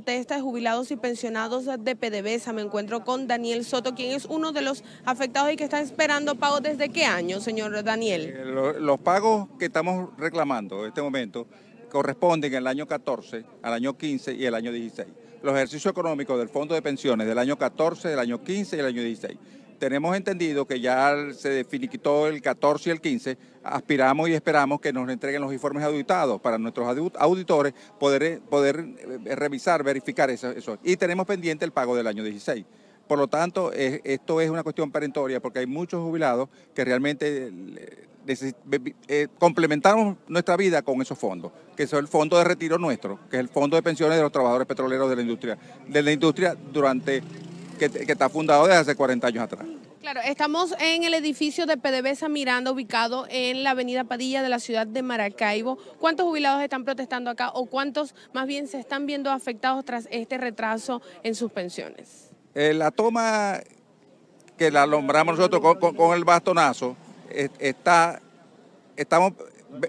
protesta de jubilados y pensionados de PDVSA. Me encuentro con Daniel Soto, quien es uno de los afectados y que está esperando pagos desde qué año, señor Daniel. Eh, los, pagos que estamos reclamando en este momento corresponden al año 14, al año 15 y el año 16. Los ejercicios económicos del Fondo de Pensiones del año 14, del año 15 y el año 16 tenemos entendido que ya se finiquitó el 14 y el 15, aspiramos y esperamos que nos entreguen los informes auditados para nuestros auditores poder, eh, eh, revisar, verificar eso, Y tenemos pendiente el pago del año 16. Por lo tanto, esto es una cuestión perentoria porque hay muchos jubilados que realmente eh, complementamos nuestra vida con esos fondos, que son el fondo de retiro nuestro, que es el fondo de pensiones de los trabajadores petroleros de la industria, de la industria durante que, está fundado desde hace 40 años atrás. Claro, estamos en el edificio de PDVSA Miranda, ubicado en la avenida Padilla de la ciudad de Maracaibo. ¿Cuántos jubilados están protestando acá o cuántos más bien se están viendo afectados tras este retraso en sus pensiones? Eh, la toma que la alumbramos nosotros con, el bastonazo eh, está, estamos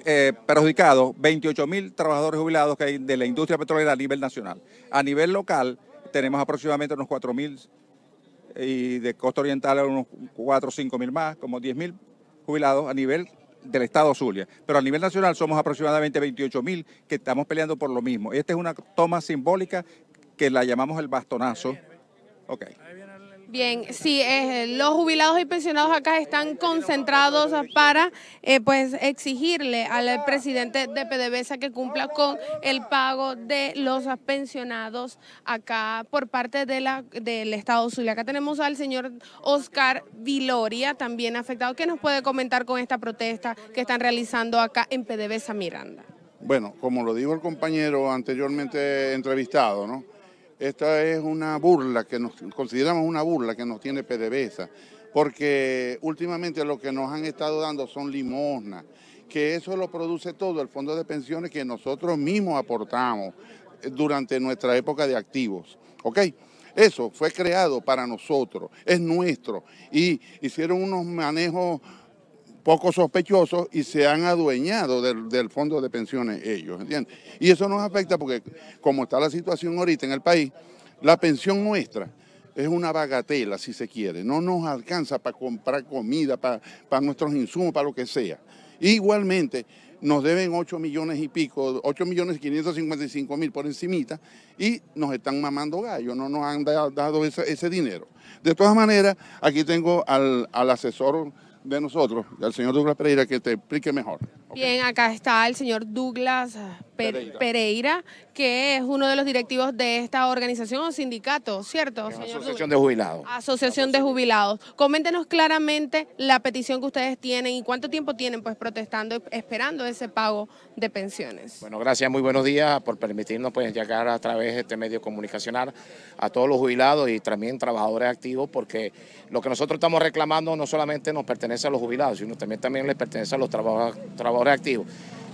eh, perjudicados 28 mil trabajadores jubilados que hay de la industria petrolera a nivel nacional. A nivel local tenemos aproximadamente unos 4.000 y de costa oriental unos 4 o 5.000 más, como 10.000 jubilados a nivel del Estado Zulia. Pero a nivel nacional somos aproximadamente 28.000 que estamos peleando por lo mismo. Esta es una toma simbólica que la llamamos el bastonazo. Okay. Bien, sí, eh, los jubilados y pensionados acá están concentrados para eh, pues exigirle al presidente de PDVSA que cumpla con el pago de los pensionados acá por parte de la, del Estado Zulia. Acá tenemos al señor Oscar Viloria, también afectado, ¿Qué nos puede comentar con esta protesta que están realizando acá en PDVSA Miranda. Bueno, como lo dijo el compañero anteriormente entrevistado, ¿no? Esta es una burla que nos consideramos una burla que nos tiene PDVSA, porque últimamente lo que nos han estado dando son limosnas, que eso lo produce todo el fondo de pensiones que nosotros mismos aportamos eh, durante nuestra época de activos. ¿Ok? Eso fue creado para nosotros, es nuestro. Y hicieron unos manejos Pocos sospechosos y se han adueñado del, fondo de pensiones ellos, ¿entiendes? Y eso nos afecta porque como está la situación ahorita en el país, la pensión nuestra es una bagatela, si se quiere. No nos alcanza para comprar comida, para, nuestros insumos, para lo que sea. Igualmente, nos deben 8 millones y pico, 8 millones 555 mil por encimita y nos están mamando gallos, no nos han dado ese, dinero. De todas maneras, aquí tengo al, al asesor de nosotros, el señor Douglas Pereira, que te explique mejor. Bien, acá está el señor Douglas eh, Pereira. que es uno de los directivos de esta organización o sindicato, ¿cierto? Señor Asociación de Jubilados. Asociación de Jubilados. Coméntenos claramente la petición que ustedes tienen y cuánto tiempo tienen pues protestando, esperando ese pago de pensiones. Bueno, gracias, muy buenos días por permitirnos pues llegar a través de este medio comunicacional a todos los jubilados y también trabajadores activos porque lo que nosotros estamos reclamando no solamente nos pertenece a los jubilados, sino también, también les pertenece a los trabajadores reactivo,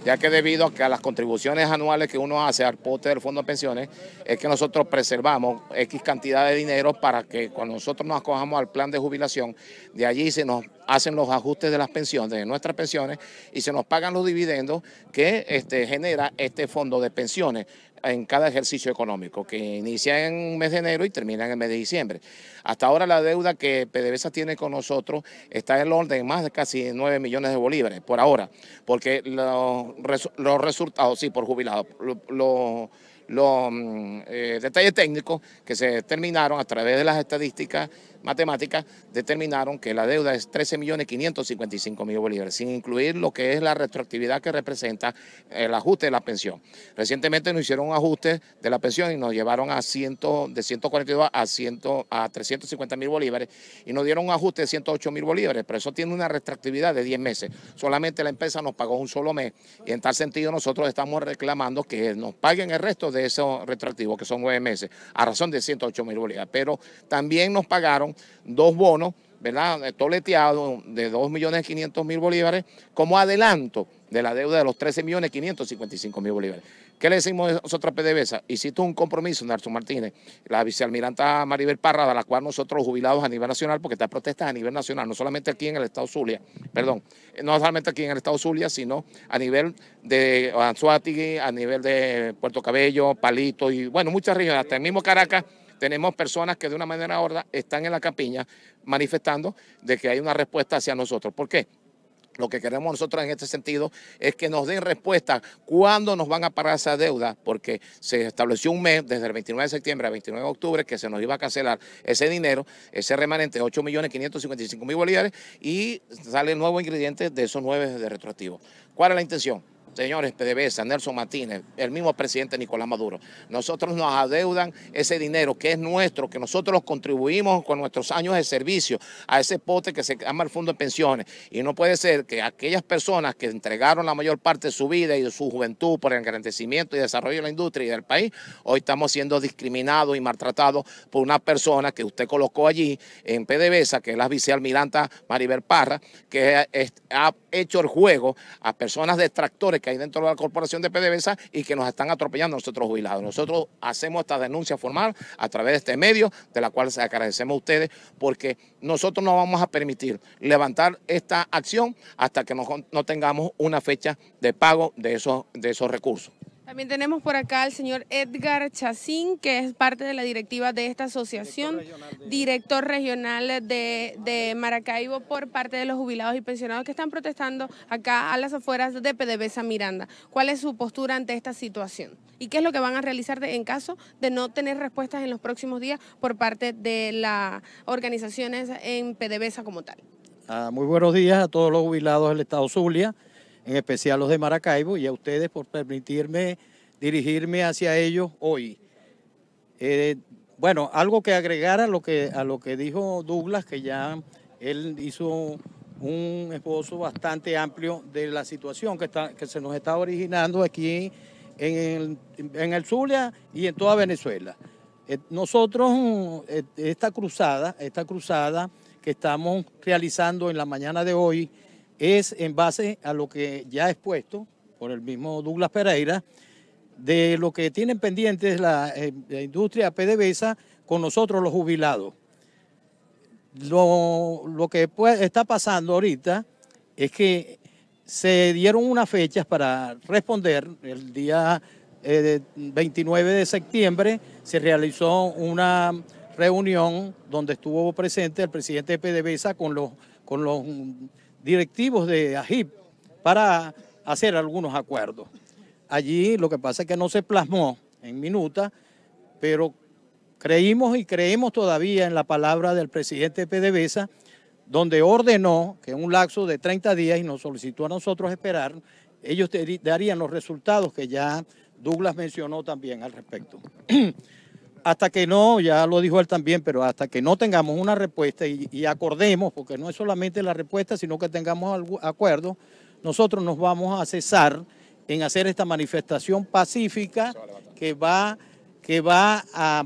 ya que debido a que a las contribuciones anuales que uno hace al pote del Fondo de Pensiones, es que nosotros preservamos X cantidad de dinero para que cuando nosotros nos acojamos al plan de jubilación, de allí se nos hacen los ajustes de las pensiones, de nuestras pensiones, y se nos pagan los dividendos que este, genera este fondo de pensiones en cada ejercicio económico, que inicia en un mes de enero y termina en el mes de diciembre. Hasta ahora la deuda que PDVSA tiene con nosotros está en el orden de más de casi 9 millones de bolívares, por ahora, porque los, los resultados, sí, por jubilados, los los mm, eh, detalles técnicos que se determinaron a través de las estadísticas matemáticas, determinaron que la deuda es 13.555.000 bolívares, sin incluir lo que es la retroactividad que representa el ajuste de la pensión. Recientemente nos hicieron un ajuste de la pensión y nos llevaron a 100, de 142 a, 100, a 350.000 bolívares y nos dieron un ajuste de 108.000 bolívares, pero eso tiene una retroactividad de 10 meses. Solamente la empresa nos pagó un solo mes y en tal sentido nosotros estamos reclamando que nos paguen el resto de eso esos que son nueve meses, a razón de 108 mil bolívares. Pero también nos pagaron dos bonos ¿verdad? Eh, toleteado de 2.500.000 bolívares como adelanto de la deuda de los 13.555.000 bolívares. ¿Qué le decimos nosotros a PDVSA? Hiciste un compromiso, Nelson Martínez, la vicealmiranta Maribel Parra, a la cual nosotros jubilados a nivel nacional, porque está protestas a nivel nacional, no solamente aquí en el Estado Zulia, perdón, eh, no solamente aquí en el Estado Zulia, sino a nivel de Anzuategui, a nivel de Puerto Cabello, Palito y bueno, muchas regiones, hasta el mismo Caracas tenemos personas que de una manera horda están en la capiña manifestando de que hay una respuesta hacia nosotros. ¿Por qué? Lo que queremos nosotros en este sentido es que nos den respuesta cuándo nos van a pagar esa deuda, porque se estableció un mes desde el 29 de septiembre al 29 de octubre que se nos iba a cancelar ese dinero, ese remanente de 8.555.000 bolívares y sale el nuevo ingrediente de esos nueve de retroactivo. ¿Cuál es la intención? señores PDVSA, este Nelson Martínez, el mismo presidente Nicolás Maduro. Nosotros nos adeudan ese dinero que es nuestro, que nosotros contribuimos con nuestros años de servicio a ese pote que se llama el Fondo de Pensiones. Y no puede ser que aquellas personas que entregaron la mayor parte de su vida y de su juventud por el engrandecimiento y desarrollo de la industria y del país, hoy estamos siendo discriminados y maltratados por una persona que usted colocó allí en PDVSA, que es la vicealmiranta Maribel Parra, que es, ha hecho el juego a personas de tractores que hay dentro de la Corporación de PDVSA y que nos están atropellando a nosotros jubilados. Nosotros hacemos esta denuncia formal a través de este medio, de la cual se agradecemos a ustedes, porque nosotros no vamos a permitir levantar esta acción hasta que no, tengamos una fecha de pago de de esos recursos. También tenemos por acá al señor Edgar Chacín, que es parte de la directiva de esta asociación, director regional de, de, Maracaibo por parte de los jubilados y pensionados que están protestando acá a las afueras de PDVSA Miranda. ¿Cuál es su postura ante esta situación? ¿Y qué es lo que van a realizar en caso de no tener respuestas en los próximos días por parte de las organizaciones en PDVSA como tal? Ah, muy buenos días a todos los jubilados del Estado Zulia en especial los de Maracaibo, y a ustedes por permitirme dirigirme hacia ellos hoy. Eh, bueno, algo que agregar a lo que, a lo que dijo Douglas, que ya él hizo un esbozo bastante amplio de la situación que, está, que se nos está originando aquí en el, Zulia y en toda Venezuela. Eh, nosotros, eh, esta cruzada, esta cruzada que estamos realizando en la mañana de hoy, es en base a lo que ya expuesto por el mismo Douglas Pereira, de lo que tienen pendientes eh, la, industria PDVSA con nosotros los jubilados. Lo, que está pasando ahorita es que se dieron unas fechas para responder. El día 29 eh, de septiembre se realizó una reunión donde estuvo presente el presidente de PDVSA con los, con los directivos de AGIP para hacer algunos acuerdos. Allí lo que pasa es que no se plasmó en minuta, pero creímos y creemos todavía en la palabra del presidente PDVSA, donde ordenó que en un lapso de 30 días, y nos solicitó a nosotros esperar, ellos darían los resultados que ya Douglas mencionó también al respecto. hasta que no, ya lo dijo él también, pero hasta que no tengamos una respuesta y, acordemos, porque no es solamente la respuesta, sino que tengamos algún acuerdo, nosotros nos vamos a cesar en hacer esta manifestación pacífica que va, que va a,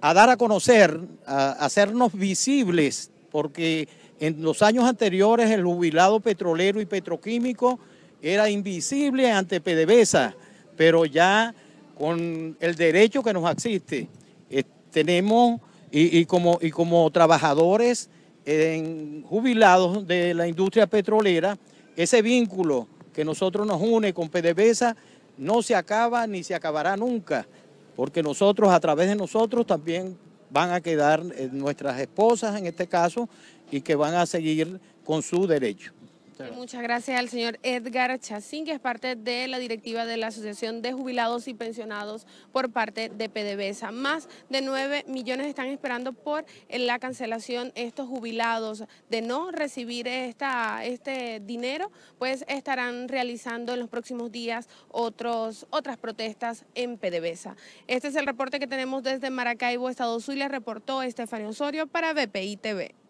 dar a conocer, a, a hacernos visibles, porque en los años anteriores el jubilado petrolero y petroquímico era invisible ante PDVSA, pero ya con el derecho que nos existe, eh, tenemos, y, como, y como trabajadores en, jubilados de la industria petrolera, ese vínculo que nosotros nos une con PDVSA no se acaba ni se acabará nunca, porque nosotros, a través de nosotros, también van a quedar eh, nuestras esposas en este caso y que van a seguir con su derecho. Muchas, gracias al señor Edgar Chacín, que es parte de la directiva de la Asociación de Jubilados y Pensionados por parte de PDVSA. Más de 9 millones están esperando por eh, la cancelación estos jubilados de no recibir esta, este dinero, pues estarán realizando en los próximos días otros, otras protestas en PDVSA. Este es el reporte que tenemos desde Maracaibo, Estado Zulia, reportó Estefanio Osorio para BPI TV.